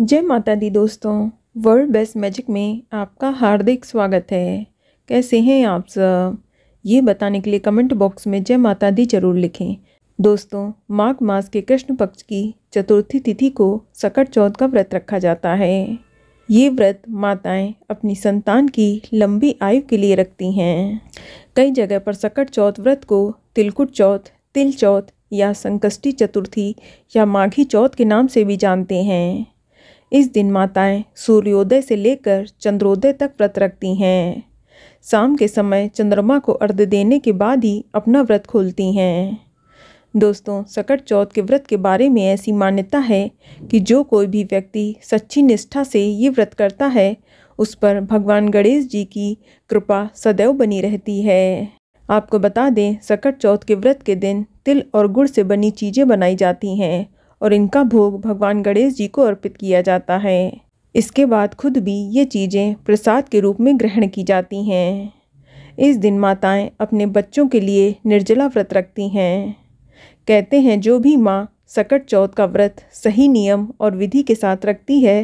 जय माता दी दोस्तों वर्ल्ड बेस्ट मैजिक में आपका हार्दिक स्वागत है कैसे हैं आप सब ये बताने के लिए कमेंट बॉक्स में जय माता दी जरूर लिखें दोस्तों माघ मास के कृष्ण पक्ष की चतुर्थी तिथि को सकट चौथ का व्रत रखा जाता है ये व्रत माताएं अपनी संतान की लंबी आयु के लिए रखती हैं कई जगह पर सकट चौथ व्रत को तिलकुट चौथ तिल चौथ या संकष्टी चतुर्थी या माघी चौथ के नाम से भी जानते हैं इस दिन माताएं सूर्योदय से लेकर चंद्रोदय तक व्रत रखती हैं शाम के समय चंद्रमा को अर्ध देने के बाद ही अपना व्रत खोलती हैं दोस्तों सकट चौथ के व्रत के बारे में ऐसी मान्यता है कि जो कोई भी व्यक्ति सच्ची निष्ठा से ये व्रत करता है उस पर भगवान गणेश जी की कृपा सदैव बनी रहती है आपको बता दें सकट चौथ के व्रत के दिन तिल और गुड़ से बनी चीज़ें बनाई जाती हैं और इनका भोग भगवान गणेश जी को अर्पित किया जाता है इसके बाद खुद भी ये चीज़ें प्रसाद के रूप में ग्रहण की जाती हैं इस दिन माताएं अपने बच्चों के लिए निर्जला व्रत रखती हैं कहते हैं जो भी माँ सकट चौथ का व्रत सही नियम और विधि के साथ रखती है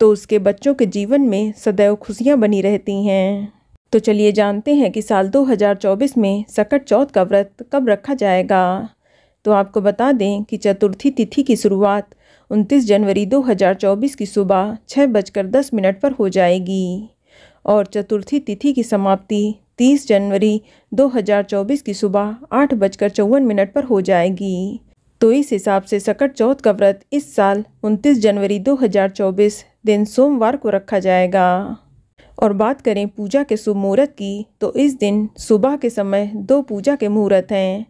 तो उसके बच्चों के जीवन में सदैव खुशियाँ बनी रहती हैं तो चलिए जानते हैं कि साल 2024 में सकट चौथ का व्रत कब रखा जाएगा तो आपको बता दें कि चतुर्थी तिथि की शुरुआत 29 जनवरी 2024 की सुबह छः बजकर दस मिनट पर हो जाएगी और चतुर्थी तिथि की समाप्ति 30 जनवरी 2024 की सुबह आठ बजकर चौवन मिनट पर हो जाएगी तो इस हिसाब से सकट चौथ का व्रत इस साल 29 जनवरी 2024 दिन सोमवार को रखा जाएगा और बात करें पूजा के शुभ मुहूर्त की तो इस दिन सुबह के समय दो पूजा के मुहूर्त हैं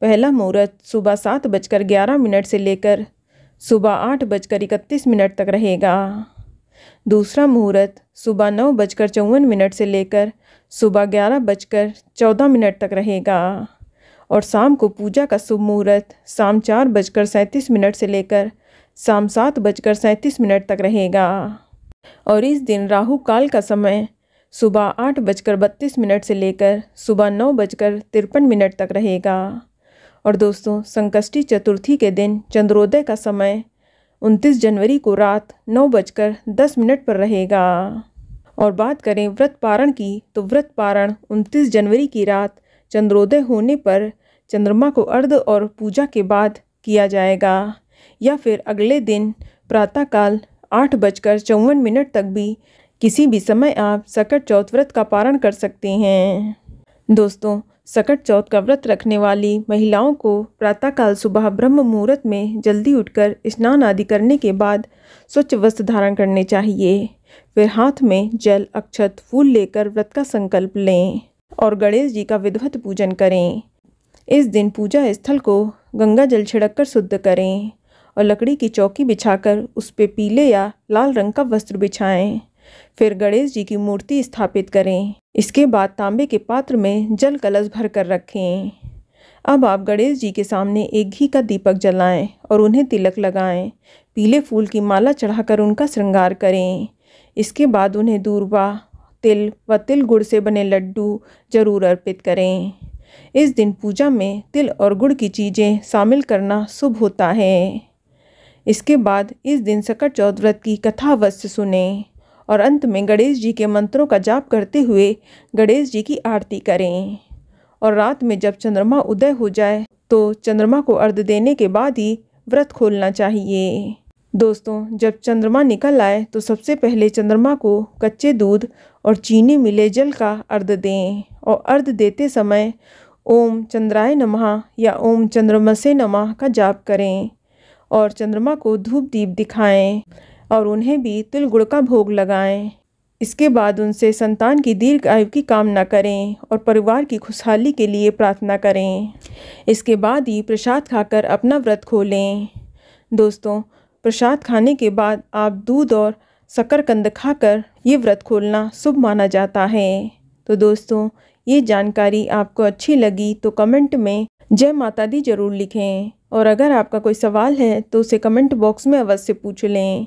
पहला मुहूर्त सुबह सात बजकर ग्यारह मिनट से लेकर सुबह आठ बजकर इकतीस मिनट तक रहेगा दूसरा मुहूर्त सुबह नौ बजकर चौवन मिनट से लेकर सुबह ग्यारह बजकर चौदह मिनट तक रहेगा और शाम को पूजा का शुभ मुहूर्त शाम चार बजकर सैंतीस मिनट से लेकर शाम सात बजकर सैंतीस मिनट तक रहेगा और इस दिन राहु काल का समय सुबह आठ बजकर बत्तीस मिनट से लेकर सुबह नौ बजकर तिरपन मिनट तक रहेगा और दोस्तों संकष्टी चतुर्थी के दिन चंद्रोदय का समय 29 जनवरी को रात नौ बजकर दस मिनट पर रहेगा और बात करें व्रत पारण की तो व्रत पारण 29 जनवरी की रात चंद्रोदय होने पर चंद्रमा को अर्ध और पूजा के बाद किया जाएगा या फिर अगले दिन प्रातःकाल आठ बजकर चौवन मिनट तक भी किसी भी समय आप सकट चौथ व्रत का पारण कर सकते हैं दोस्तों सकट चौथ का व्रत रखने वाली महिलाओं को प्रातःकाल सुबह ब्रह्म मुहूर्त में जल्दी उठकर स्नान आदि करने के बाद स्वच्छ वस्त्र धारण करने चाहिए फिर हाथ में जल अक्षत फूल लेकर व्रत का संकल्प लें और गणेश जी का विधवत पूजन करें इस दिन पूजा स्थल को गंगा जल छिड़क कर शुद्ध करें और लकड़ी की चौकी बिछाकर उस पर पीले या लाल रंग का वस्त्र बिछाएं फिर गणेश जी की मूर्ति स्थापित करें इसके बाद तांबे के पात्र में जल कलश भर कर रखें अब आप गणेश जी के सामने एक घी का दीपक जलाएं और उन्हें तिलक लगाएं पीले फूल की माला चढ़ाकर उनका श्रृंगार करें इसके बाद उन्हें दूरबा तिल व तिल गुड़ से बने लड्डू जरूर अर्पित करें इस दिन पूजा में तिल और गुड़ की चीज़ें शामिल करना शुभ होता है इसके बाद इस दिन सकट चौथ की कथा अवश्य सुने और अंत में गणेश जी के मंत्रों का जाप करते हुए गणेश जी की आरती करें और रात में जब चंद्रमा उदय हो जाए तो चंद्रमा को अर्घ देने के बाद ही व्रत खोलना चाहिए दोस्तों जब चंद्रमा निकल आए तो सबसे पहले चंद्रमा को कच्चे दूध और चीनी मिले जल का अर्ध दें और अर्ध देते समय ओम चंद्राय नमः या ओम चंद्रमसे नमः का जाप करें और चंद्रमा को धूप दीप दिखाएं और उन्हें भी तिल गुड़ का भोग लगाएं इसके बाद उनसे संतान की दीर्घ आयु की कामना करें और परिवार की खुशहाली के लिए प्रार्थना करें इसके बाद ही प्रसाद खाकर अपना व्रत खोलें दोस्तों प्रसाद खाने के बाद आप दूध और शकरकंद खाकर ये व्रत खोलना शुभ माना जाता है तो दोस्तों ये जानकारी आपको अच्छी लगी तो कमेंट में जय माता दी जरूर लिखें और अगर आपका कोई सवाल है तो उसे कमेंट बॉक्स में अवश्य पूछ लें